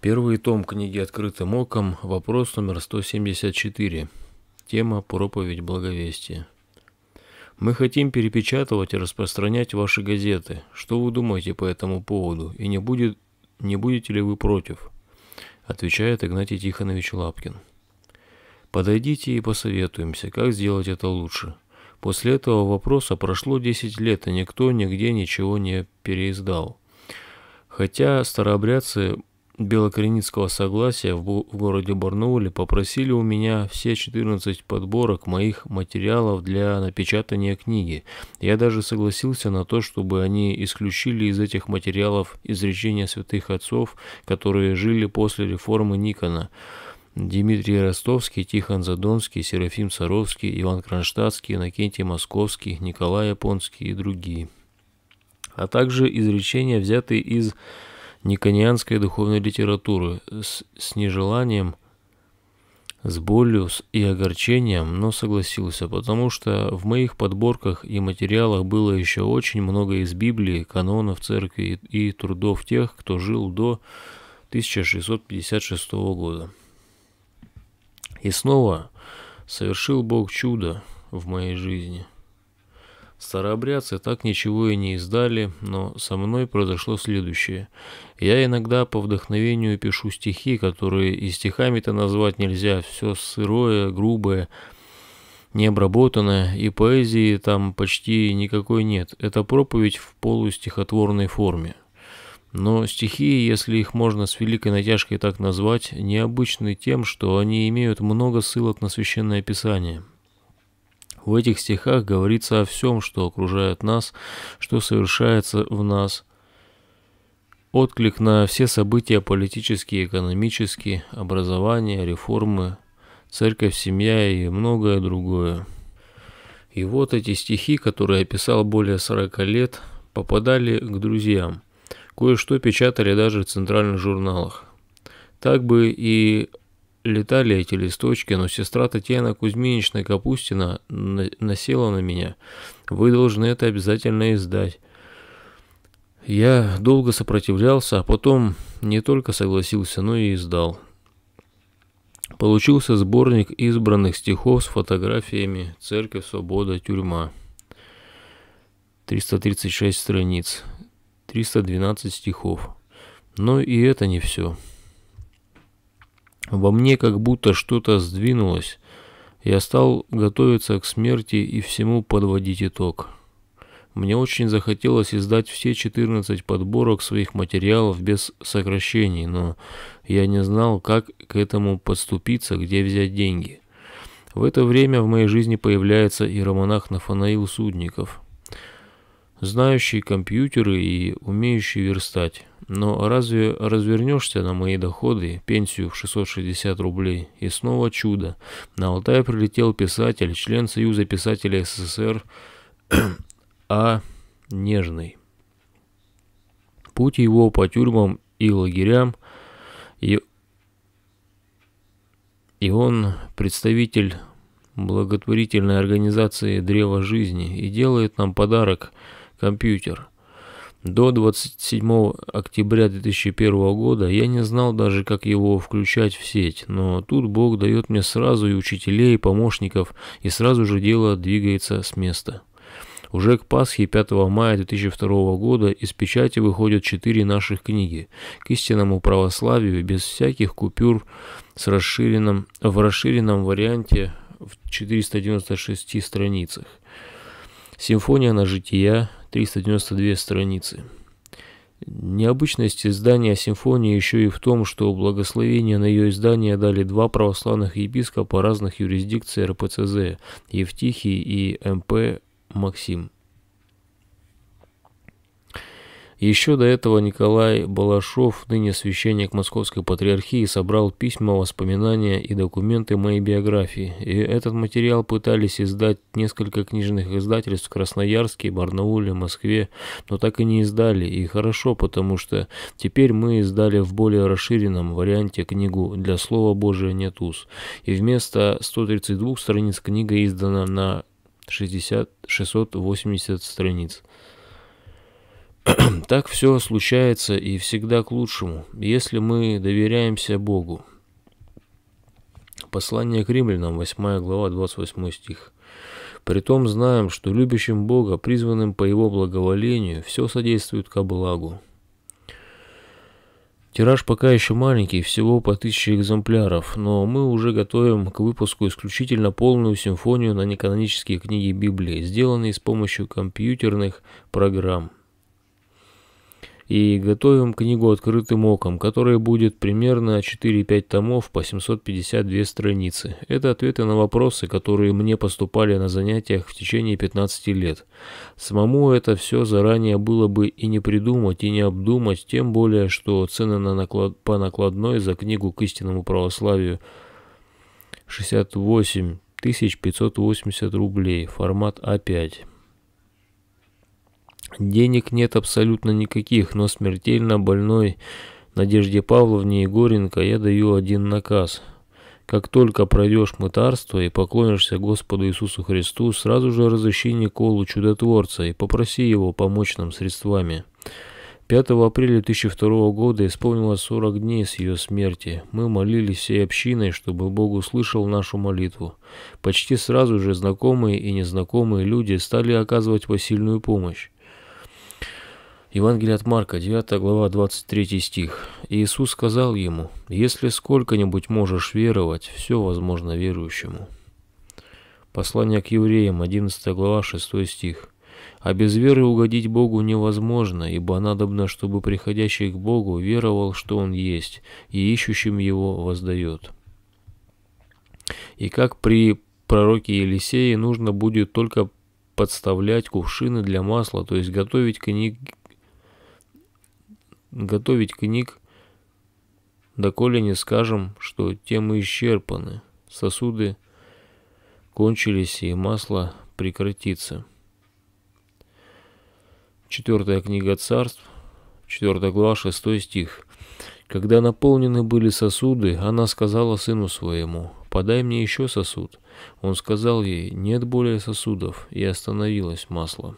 Первый том книги «Открытым оком», вопрос номер 174. Тема «Проповедь благовестия». Мы хотим перепечатывать и распространять ваши газеты. Что вы думаете по этому поводу? И не, будет, не будете ли вы против? Отвечает Игнатий Тихонович Лапкин. Подойдите и посоветуемся, как сделать это лучше. После этого вопроса прошло 10 лет, и никто нигде ничего не переиздал. Хотя старообрядцы Белокреницкого согласия в, в городе Барнауле попросили у меня все 14 подборок моих материалов для напечатания книги. Я даже согласился на то, чтобы они исключили из этих материалов изречения святых отцов, которые жили после реформы Никона. Дмитрий Ростовский, Тихон Задонский, Серафим Саровский, Иван Кронштадтский, Иннокентий Московский, Николай Японский и другие. А также изречения, взятые из никонианской духовной литературы с, с нежеланием, с болью и огорчением, но согласился, потому что в моих подборках и материалах было еще очень много из Библии, канонов церкви и, и трудов тех, кто жил до 1656 года. И снова совершил Бог чудо в моей жизни – Старообрядцы так ничего и не издали, но со мной произошло следующее. Я иногда по вдохновению пишу стихи, которые и стихами-то назвать нельзя, все сырое, грубое, необработанное, и поэзии там почти никакой нет. Это проповедь в полустихотворной форме. Но стихи, если их можно с великой натяжкой так назвать, необычны тем, что они имеют много ссылок на священное писание, в этих стихах говорится о всем, что окружает нас, что совершается в нас. Отклик на все события политические, экономические, образование, реформы, церковь, семья и многое другое. И вот эти стихи, которые я писал более 40 лет, попадали к друзьям. Кое-что печатали даже в центральных журналах. Так бы и Летали эти листочки, но сестра Татьяна Кузьминична Капустина насела на меня. Вы должны это обязательно издать. Я долго сопротивлялся, а потом не только согласился, но и издал. Получился сборник избранных стихов с фотографиями «Церковь, свобода, тюрьма». 336 страниц, 312 стихов. Но и это не все. Во мне как будто что-то сдвинулось. Я стал готовиться к смерти и всему подводить итог. Мне очень захотелось издать все 14 подборок своих материалов без сокращений, но я не знал, как к этому подступиться, где взять деньги. В это время в моей жизни появляется и романах Нафанаил Судников – знающий компьютеры и умеющий верстать. Но разве развернешься на мои доходы, пенсию в 660 рублей? И снова чудо. На Алтай прилетел писатель, член Союза писателей СССР А. Нежный. Путь его по тюрьмам и лагерям, и, и он представитель благотворительной организации «Древо жизни» и делает нам подарок – компьютер. До 27 октября 2001 года я не знал даже, как его включать в сеть, но тут Бог дает мне сразу и учителей, и помощников, и сразу же дело двигается с места. Уже к Пасхе 5 мая 2002 года из печати выходят четыре наших книги «К истинному православию» без всяких купюр с расширенным, в расширенном варианте в 496 страницах – Симфония на жития, 392 страницы. Необычность издания симфонии еще и в том, что благословение на ее издание дали два православных епископа разных юрисдикций РПЦЗ – Евтихий и МП Максим. Еще до этого Николай Балашов, ныне священник Московской Патриархии, собрал письма, воспоминания и документы моей биографии, и этот материал пытались издать несколько книжных издательств в Красноярске, Барнауле, Москве, но так и не издали, и хорошо, потому что теперь мы издали в более расширенном варианте книгу «Для Слова Божия нет уз», и вместо 132 страниц книга издана на 60, 680 страниц. Так все случается и всегда к лучшему, если мы доверяемся Богу. Послание к римлянам, 8 глава, 28 стих. Притом знаем, что любящим Бога, призванным по Его благоволению, все содействует ко благу. Тираж пока еще маленький, всего по тысяче экземпляров, но мы уже готовим к выпуску исключительно полную симфонию на неканонические книги Библии, сделанные с помощью компьютерных программ и готовим книгу «Открытым оком», которая будет примерно 4-5 томов по 752 страницы. Это ответы на вопросы, которые мне поступали на занятиях в течение 15 лет. Самому это все заранее было бы и не придумать, и не обдумать, тем более, что цены на наклад... по накладной за книгу к истинному православию 68 580 рублей, формат А5. Денег нет абсолютно никаких, но смертельно больной Надежде Павловне Егоренко я даю один наказ. Как только пройдешь мытарство и поклонишься Господу Иисусу Христу, сразу же разыщи Николу Чудотворца и попроси его помочь нам средствами. 5 апреля 2002 года исполнилось 40 дней с ее смерти. Мы молились всей общиной, чтобы Бог услышал нашу молитву. Почти сразу же знакомые и незнакомые люди стали оказывать посильную помощь. Евангелие от Марка, 9 глава, 23 стих. Иисус сказал ему, «Если сколько-нибудь можешь веровать, все возможно верующему». Послание к евреям, 11 глава, 6 стих. «А без веры угодить Богу невозможно, ибо надобно, чтобы приходящий к Богу веровал, что Он есть, и ищущим Его воздает». И как при пророке Елисее нужно будет только подставлять кувшины для масла, то есть готовить книги готовить книг, доколе не скажем, что темы исчерпаны, сосуды кончились и масло прекратится. Четвертая книга царств, четвертая глава, шестой стих. Когда наполнены были сосуды, она сказала сыну своему, «Подай мне еще сосуд». Он сказал ей, «Нет более сосудов», и остановилось масло.